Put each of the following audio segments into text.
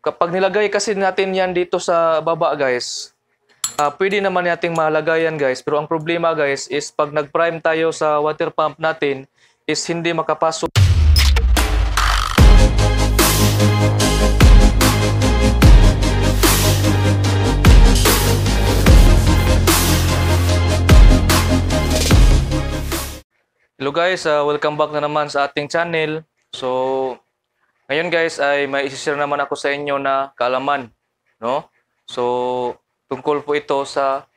Kapag nilagay kasi natin yan dito sa baba guys, uh, pwede naman nating malagayan guys. Pero ang problema guys is pag nag-prime tayo sa water pump natin is hindi makapasok. Hello guys, uh, welcome back na naman sa ating channel. So, ngayon guys ay may isisir naman ako sa inyo na kaalaman, no? So tungkol po ito sa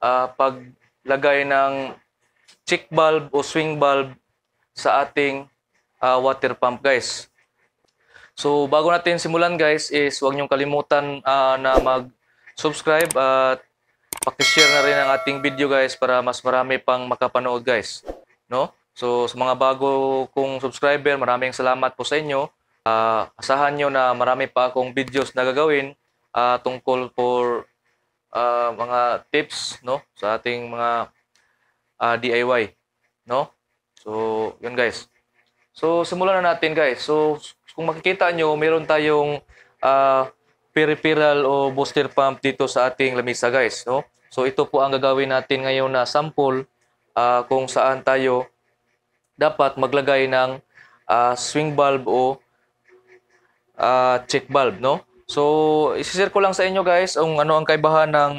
uh, paglagay ng check valve o swing valve sa ating uh, water pump guys. So bago natin simulan guys is huwag niyong kalimutan uh, na mag-subscribe at pakishare na rin ang ating video guys para mas marami pang makapanood guys, no? So sa mga bago kong subscriber, maraming salamat po sa inyo uh, asahan nyo na marami pa akong videos na gagawin uh, tungkol for uh, mga tips no sa ating mga uh, DIY no so yun guys so simulan na natin guys so kung makikita nyo meron tayong uh, peripheral o booster pump dito sa ating lamisa guys no so ito po ang gagawin natin ngayon na sample uh, kung saan tayo dapat maglagay ng uh, swing valve o uh, check valve, no? So, isi-share ko lang sa inyo guys ang ano ang kaibahan ng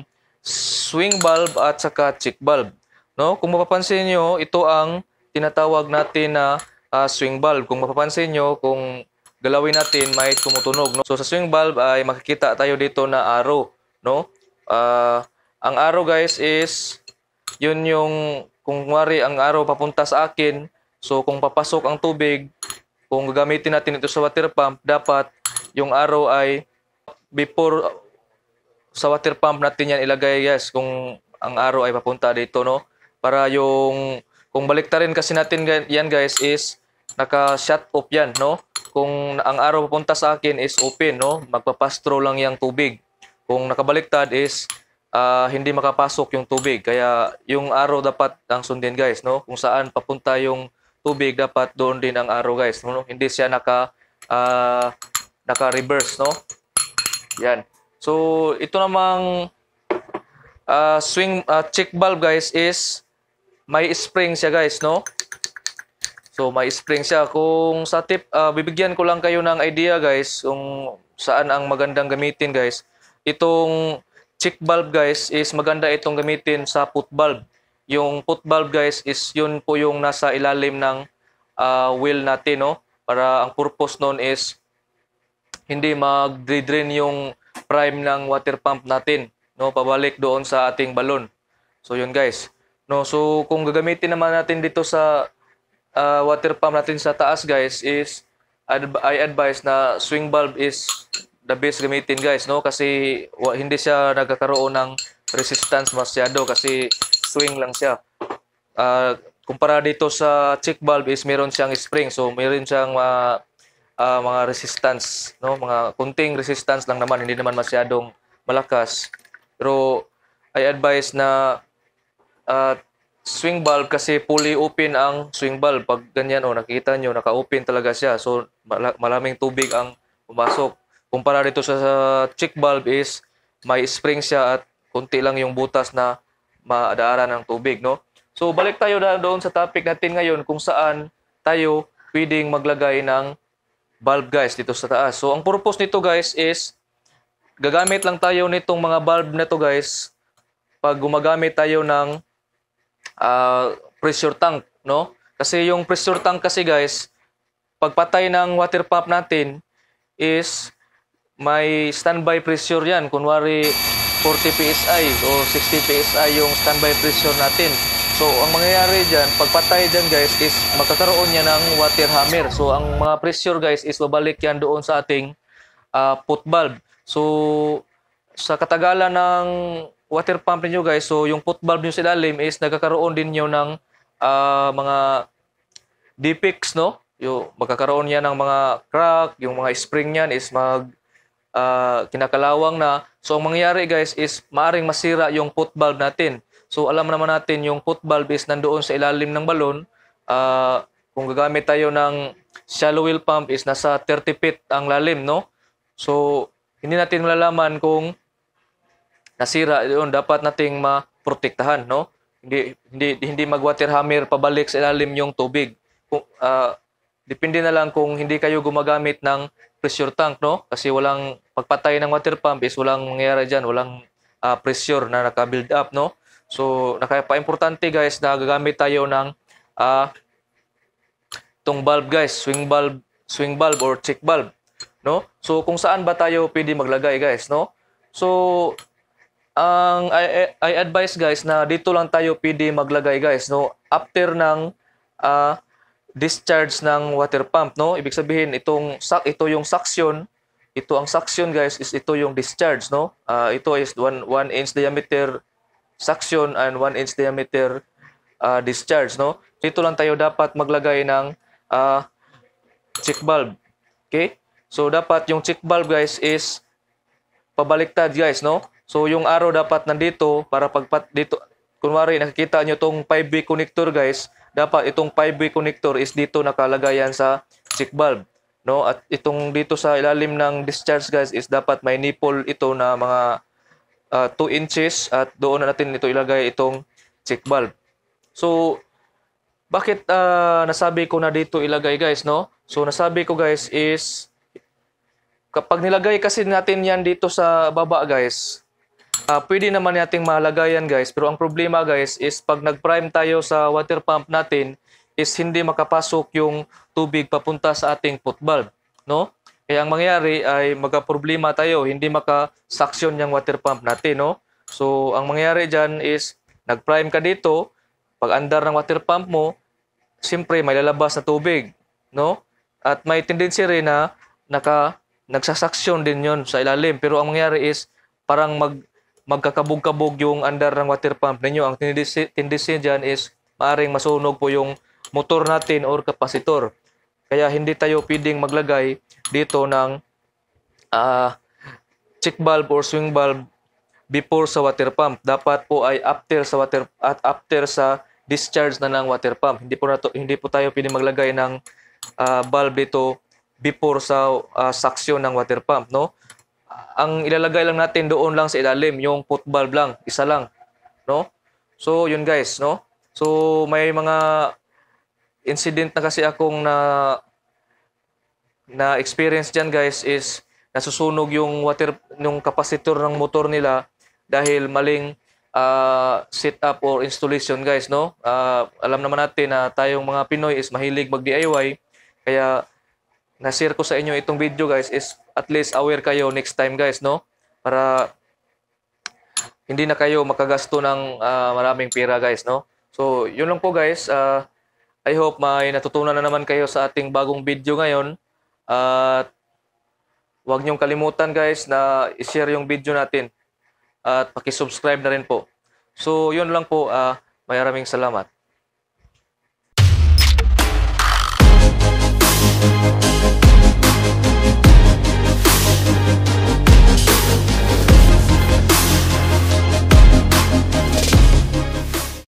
swing valve at saka check valve, no? Kung mapapansin niyo, ito ang tinatawag natin na uh, swing valve. Kung mapapansin niyo, kung galawin natin, may tumutunog, no? So, sa swing valve ay makikita tayo dito na arrow, no? Uh, ang arrow guys is yun yung kung wari ang arrow papunta sa akin, so kung papasok ang tubig, kung gagamitin natin ito sa water pump, dapat yung arrow ay before sa water pump natin yan ilagay yes kung ang arrow ay papunta dito no para yung kung baliktarin kasi natin yan guys is naka shut off yan no kung ang arrow papunta sa akin is open no magpapastro lang yung tubig kung nakabaliktad is uh, hindi makapasok yung tubig kaya yung arrow dapat ang sundin guys no kung saan papunta yung tubig dapat doon din ang arrow guys no? hindi siya naka uh, ah, naka reverse no yan so ito namang uh, swing uh, check valve guys is may spring siya guys no so may spring siya kung sa tip uh, bibigyan ko lang kayo ng idea guys kung saan ang magandang gamitin guys itong check valve guys is maganda itong gamitin sa put valve yung put valve guys is yun po yung nasa ilalim ng uh, ah, wheel natin no. Para ang purpose noon is hindi mag-drain yung prime ng water pump natin no pabalik doon sa ating balon. So yun guys. No, so kung gagamitin naman natin dito sa uh, water pump natin sa taas guys is adv I advise na swing valve is the best gamitin guys no kasi hindi siya nagkakaroon ng resistance masyado kasi swing lang siya. Uh, kumpara dito sa check valve is meron siyang spring so meron siyang uh, uh, mga resistance no mga kunting resistance lang naman hindi naman masyadong malakas pero I advise na uh, swing valve kasi fully open ang swing valve pag ganyan oh nakita nyo naka-open talaga siya so malaming tubig ang pumasok kumpara dito sa, sa check valve is may spring siya at konti lang yung butas na maadaaran ng tubig, no? So, balik tayo na doon sa topic natin ngayon kung saan tayo pwedeng maglagay ng bulb guys dito sa taas. So, ang purpose nito guys is gagamit lang tayo nitong mga bulb na to guys pag gumagamit tayo ng uh, pressure tank, no? Kasi yung pressure tank kasi guys, pagpatay ng water pump natin is may standby pressure yan. Kunwari 40 PSI o 60 PSI yung standby pressure natin. So, ang mangyayari dyan, pagpatay dyan guys is magkakaroon niya ng water hammer. So, ang mga pressure guys is babalik yan doon sa ating uh, ah, put valve. So, sa katagalan ng water pump niyo guys, so yung put valve niyo sa ilalim is nagkakaroon din niyo ng uh, mga defects, no? Yung magkakaroon niya ng mga crack, yung mga spring niyan is mag uh, kinakalawang na. So ang mangyayari guys is maaring masira yung foot valve natin. So alam naman natin yung foot valve is nandoon sa ilalim ng balon. Uh, kung gagamit tayo ng shallow wheel pump is nasa 30 feet ang lalim, no? So hindi natin malalaman kung nasira yun. Dapat nating maprotektahan, no? Hindi hindi hindi mag hammer pabalik sa ilalim yung tubig. Kung uh, depende na lang kung hindi kayo gumagamit ng pressure tank, no? Kasi walang pagpatay ng water pump is walang mangyayari dyan, walang uh, pressure na naka-build up, no? So, nakapa-importante guys na gagamit tayo ng uh, ah, itong valve guys, swing valve, swing valve or check valve, no? So, kung saan ba tayo pwede maglagay guys, no? So, ang I, I advise guys na dito lang tayo pwede maglagay guys, no? After ng uh, discharge ng water pump, no? Ibig sabihin, itong, ito yung suction ito ang suction guys is ito yung discharge no. Uh, ito is 1 1 inch diameter suction and 1 inch diameter uh, discharge no. Dito lang tayo dapat maglagay ng uh, check valve. Okay? So dapat yung check valve guys is pabaliktad guys no. So yung arrow dapat nandito para pagpat dito kunwari nakikita nyo tong 5V connector guys, dapat itong 5V connector is dito nakalagayan sa check valve no at itong dito sa ilalim ng discharge guys is dapat may nipple ito na mga uh, ah, 2 inches at doon na natin ito ilagay itong check valve so bakit uh, nasabi ko na dito ilagay guys no so nasabi ko guys is kapag nilagay kasi natin yan dito sa baba guys uh, pwede naman nating malagayan guys pero ang problema guys is pag nag-prime tayo sa water pump natin is hindi makapasok yung tubig papunta sa ating foot valve, no? Kaya ang mangyayari ay magka-problema tayo, hindi makasaksyon yung water pump natin, no? So, ang mangyayari dyan is, nag-prime ka dito, pag andar ng water pump mo, siyempre may lalabas na tubig, no? At may tendency rin na naka, nagsasaksyon din yon sa ilalim. Pero ang mangyayari is, parang mag, magkakabog-kabog yung andar ng water pump ninyo. Ang tendency, tendency dyan is, maaring masunog po yung motor natin or kapasitor. Kaya hindi tayo pwedeng maglagay dito ng uh, check valve or swing valve before sa water pump. Dapat po ay after sa water at after sa discharge na ng water pump. Hindi po nato hindi po tayo pwedeng maglagay ng uh, valve dito before sa uh, suction ng water pump, no? Ang ilalagay lang natin doon lang sa ilalim, yung foot valve lang, isa lang, no? So, yun guys, no? So, may mga incident na kasi akong na na experience diyan guys is nasusunog yung water yung capacitor ng motor nila dahil maling uh, setup or installation guys no uh, alam naman natin na tayong mga Pinoy is mahilig mag DIY kaya na-share ko sa inyo itong video guys is at least aware kayo next time guys no para hindi na kayo makagasto ng uh, maraming pera guys no so yun lang po guys uh, I hope may natutunan na naman kayo sa ating bagong video ngayon. At huwag niyong kalimutan guys na i-share yung video natin. At pakisubscribe na rin po. So yun lang po. Uh, maraming salamat.